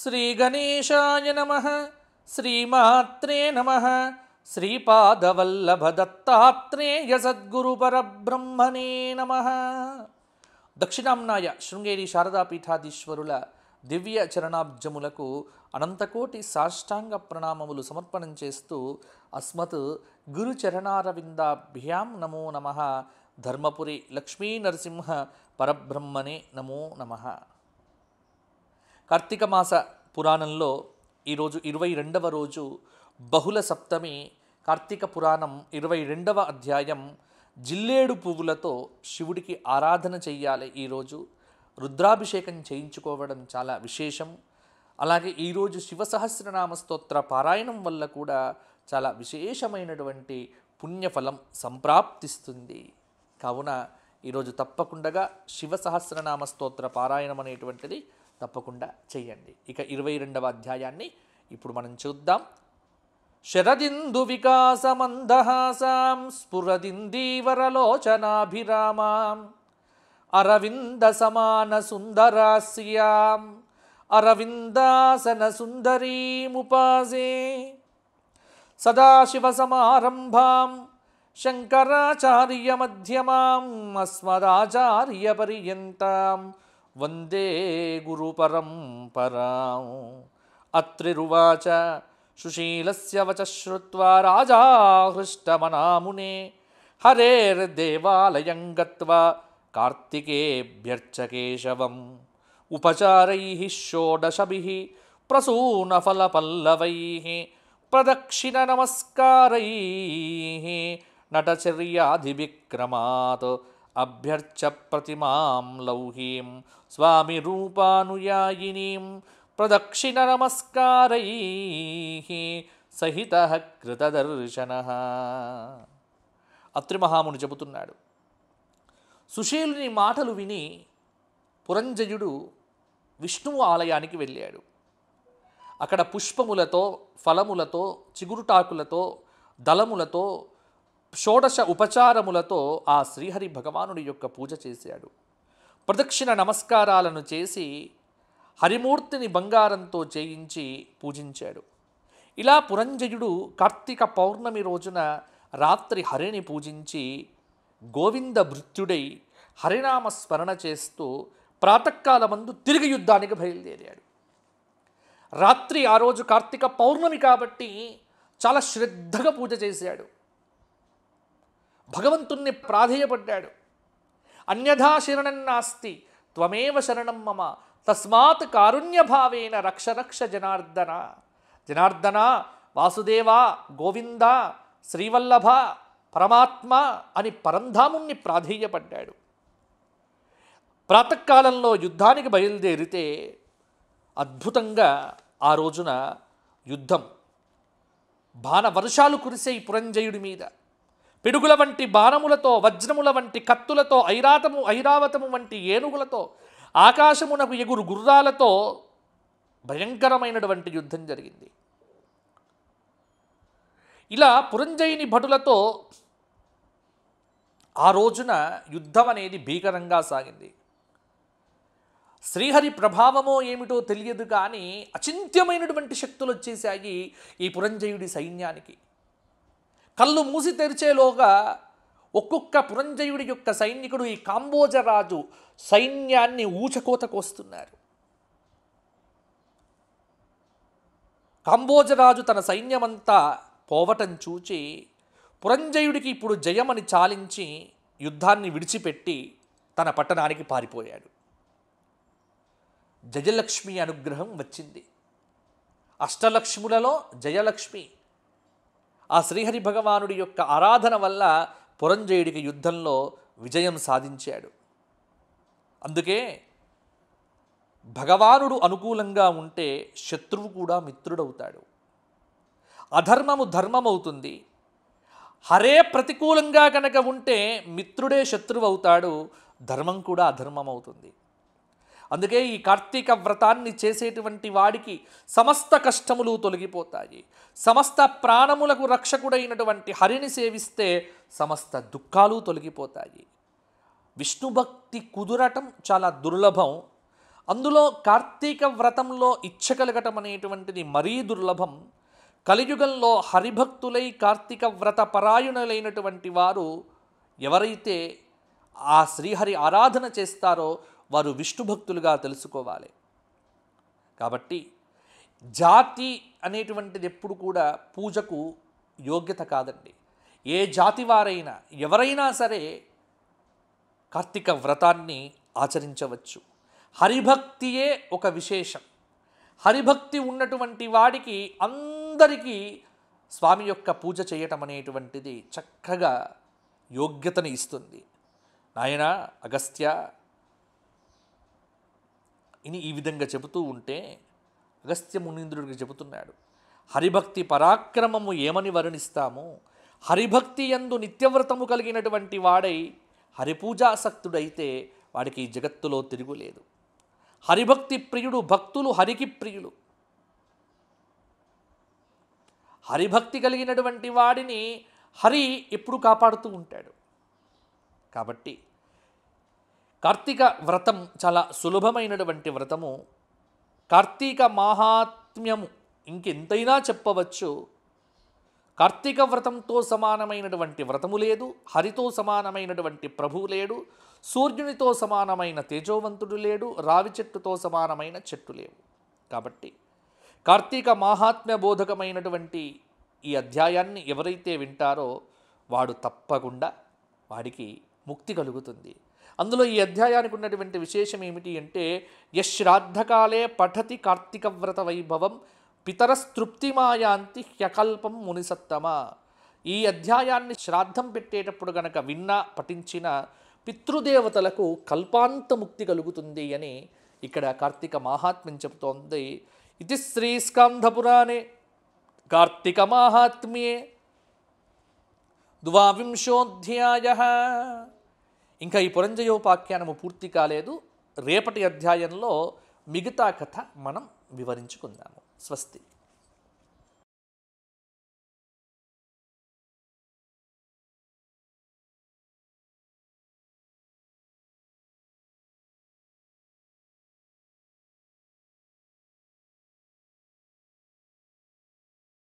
श्रीगणेशाय नमः श्रीमात्रे नमः శ్రీపాదవల్లభదత్తాత్రేయసద్గురుపరబ్రహ్మణే నమ దక్షిణాంనాయ శృంగేరి శారదాపీఠాధీశ్వరుల దివ్య చరణాబ్జములకు అనంతకోటి సాష్టాంగ ప్రణామములు సమర్పణం చేస్తూ అస్మత్ గురుచరణారవిందాభ్యాం నమో నమ ధర్మపురి లక్ష్మీ నరసింహ పరబ్రహ్మనే నమో నమ కార్తీక మాస పురాణంలో ఈరోజు ఇరవై రెండవ రోజు బహుళ సప్తమి కార్తీక పురాణం ఇరవై రెండవ అధ్యాయం జిల్లేడు పువ్వులతో శివుడికి ఆరాధన చెయ్యాలి ఈరోజు రుద్రాభిషేకం చేయించుకోవడం చాలా విశేషం అలాగే ఈరోజు శివ సహస్రనామ స్తోత్ర పారాయణం వల్ల కూడా చాలా విశేషమైనటువంటి పుణ్యఫలం సంప్రాప్తిస్తుంది కావున ఈరోజు తప్పకుండా శివ సహస్రనామ స్తోత్ర పారాయణం అనేటువంటిది తప్పకుండా చేయండి ఇక ఇరవై రెండవ అధ్యాయాన్ని ఇప్పుడు మనం చూద్దాం శరదిందు వికాసమందహాసాం స్ఫురదిందీవరలోచనాభిరామాం అరవింద సమాన సుందరాస్యాం अरविन्दासनसुन्दरीमुपासे सदाशिवसमारम्भां शङ्कराचार्यमध्यमामस्मदाचार्यपर्यन्तां वन्दे गुरुपरम्पराम् पराम् अत्रिरुवाच सुशीलस्य वचश्रुत्वा राजा हृष्टमना मुने हरेर्देवालयं गत्वा कार्तिकेऽभ्यर्चकेशवम् ఉపచారై ప్రసూన ఫల పల్లవై ప్రదక్షిణ నమస్కారై నటచర్యాధివిక్రమాత్ అభ్యర్చ ప్రతిమాం లౌహీం స్వామి రూపానుయాయినీం ప్రదక్షిణ నమస్కారై సహిత కృతదర్శన అత్రిమహాముని చెబుతున్నాడు సుశీలుని మాటలు విని పురంజయుడు విష్ణువు ఆలయానికి వెళ్ళాడు అక్కడ పుష్పములతో ఫలములతో చిగురుటాకులతో దళములతో షోడశ ఉపచారములతో ఆ శ్రీహరి భగవానుడి యొక్క పూజ చేశాడు ప్రదక్షిణ నమస్కారాలను చేసి హరిమూర్తిని బంగారంతో చేయించి పూజించాడు ఇలా పురంజయుడు కార్తీక పౌర్ణమి రోజున రాత్రి హరిని పూజించి గోవింద భృత్యుడై హరినామ స్మరణ చేస్తూ ప్రాతకాలమందు తిరిగి యుద్ధానికి బయలుదేరాడు రాత్రి ఆ రోజు కార్తీక పౌర్ణమి కాబట్టి చాలా శ్రద్ధగా పూజ చేశాడు భగవంతుణ్ణి ప్రాధేయపడ్డాడు అన్యథా శరణం నాస్తి త్వమేవ శరణం మమ తస్మాత్ కారుణ్యభావేన రక్ష రక్ష జనార్దన జనార్దన వాసుదేవ గోవింద శ్రీవల్లభ పరమాత్మ అని పరంధాముణ్ణి ప్రాధేయపడ్డాడు ప్రాతకాలంలో యుద్ధానికి బయలుదేరితే అద్భుతంగా ఆ రోజున యుద్ధం బాణ వర్షాలు కురిసే పురంజయుడి మీద పిడుగుల వంటి బాణములతో వజ్రముల వంటి కత్తులతో ఐరాతము ఐరావతము వంటి ఏనుగులతో ఆకాశమునకు ఎగురు గుర్రాలతో భయంకరమైనటువంటి యుద్ధం జరిగింది ఇలా పురంజయుని భటులతో ఆ రోజున యుద్ధం అనేది భీకరంగా సాగింది శ్రీహరి ప్రభావమో ఏమిటో తెలియదు కానీ అచింత్యమైనటువంటి శక్తులు వచ్చేసాయి ఈ పురంజయుడి సైన్యానికి కళ్ళు మూసి తెరిచేలోగా ఒక్కొక్క పురంజయుడి యొక్క సైనికుడు ఈ కాంబోజరాజు సైన్యాన్ని ఊచకోత కోస్తున్నారు కాంబోజరాజు తన సైన్యమంతా పోవటం చూచి పురంజయుడికి ఇప్పుడు జయమని చాలించి యుద్ధాన్ని విడిచిపెట్టి తన పట్టణానికి పారిపోయాడు జయలక్ష్మి అనుగ్రహం వచ్చింది అష్టలక్ష్ములలో జయలక్ష్మి ఆ శ్రీహరి భగవానుడి యొక్క ఆరాధన వల్ల పురంజయుడికి యుద్ధంలో విజయం సాధించాడు అందుకే భగవానుడు అనుకూలంగా ఉంటే శత్రువు కూడా మిత్రుడవుతాడు అధర్మము ధర్మమవుతుంది హరే ప్రతికూలంగా కనుక ఉంటే మిత్రుడే శత్రువు అవుతాడు ధర్మం కూడా అధర్మం అవుతుంది అందుకే ఈ కార్తీక వ్రతాన్ని చేసేటువంటి వాడికి సమస్త కష్టములు తొలగిపోతాయి సమస్త ప్రాణములకు రక్షకుడైనటువంటి హరిని సేవిస్తే సమస్త దుఃఖాలు తొలగిపోతాయి విష్ణుభక్తి కుదురటం చాలా దుర్లభం అందులో కార్తీక వ్రతంలో ఇచ్చ కలగటం అనేటువంటిది మరీ దుర్లభం కలియుగంలో హరిభక్తులై కార్తీక వ్రత పరాయణులైనటువంటి వారు ఎవరైతే ఆ శ్రీహరి ఆరాధన చేస్తారో వారు విష్ణు భక్తులుగా తెలుసుకోవాలి కాబట్టి జాతి అనేటువంటిది ఎప్పుడు కూడా పూజకు యోగ్యత కాదండి ఏ జాతి వారైనా ఎవరైనా సరే కార్తీక వ్రతాన్ని ఆచరించవచ్చు హరిభక్తియే ఒక విశేషం హరిభక్తి ఉన్నటువంటి వాడికి అందరికీ స్వామి యొక్క పూజ చేయటం అనేటువంటిది చక్కగా యోగ్యతను ఇస్తుంది నాయన అగస్త్య ఇని ఈ విధంగా చెబుతూ ఉంటే అగస్త్య మునీంద్రుడికి చెబుతున్నాడు హరిభక్తి పరాక్రమము ఏమని వర్ణిస్తాము హరిభక్తి ఎందు నిత్యవ్రతము కలిగినటువంటి వాడై హరిపూజాసక్తుడైతే వాడికి జగత్తులో తిరుగులేదు హరిభక్తి ప్రియుడు భక్తులు హరికి ప్రియులు హరిభక్తి కలిగినటువంటి వాడిని హరి ఎప్పుడు కాపాడుతూ ఉంటాడు కాబట్టి కార్తీక వ్రతం చాలా సులభమైనటువంటి వ్రతము కార్తీక మాహాత్మ్యము ఇంకెంతైనా చెప్పవచ్చు కార్తీక వ్రతంతో సమానమైనటువంటి వ్రతము లేదు హరితో సమానమైనటువంటి ప్రభువు లేడు సూర్యునితో సమానమైన తేజోవంతుడు లేడు రావి చెట్టుతో సమానమైన చెట్టు లేవు కాబట్టి కార్తీక మాహాత్మ్య బోధకమైనటువంటి ఈ అధ్యాయాన్ని ఎవరైతే వింటారో వాడు తప్పకుండా వాడికి ముక్తి కలుగుతుంది అందులో ఈ అధ్యాయానికి ఉన్నటువంటి విశేషం ఏమిటి అంటే యశ్రాద్ధకాలే పఠతి కార్తీక వ్రత వైభవం మాయాంతి హ్యకల్పం మునిసత్తమ ఈ అధ్యాయాన్ని శ్రాద్ధం పెట్టేటప్పుడు గనక విన్నా పఠించిన పితృదేవతలకు కల్పాంతముక్తి కలుగుతుంది అని ఇక్కడ కార్తీక మాహాత్మ్యం చెబుతోంది ఇది శ్రీస్కాంధపురాణే కార్తీక మాహాత్మ్యే ద్వావింశోధ్యాయ ఇంకా ఈ పురంజయోపాఖ్యానము పూర్తి కాలేదు రేపటి అధ్యాయంలో మిగతా కథ మనం వివరించుకుందాము స్వస్తి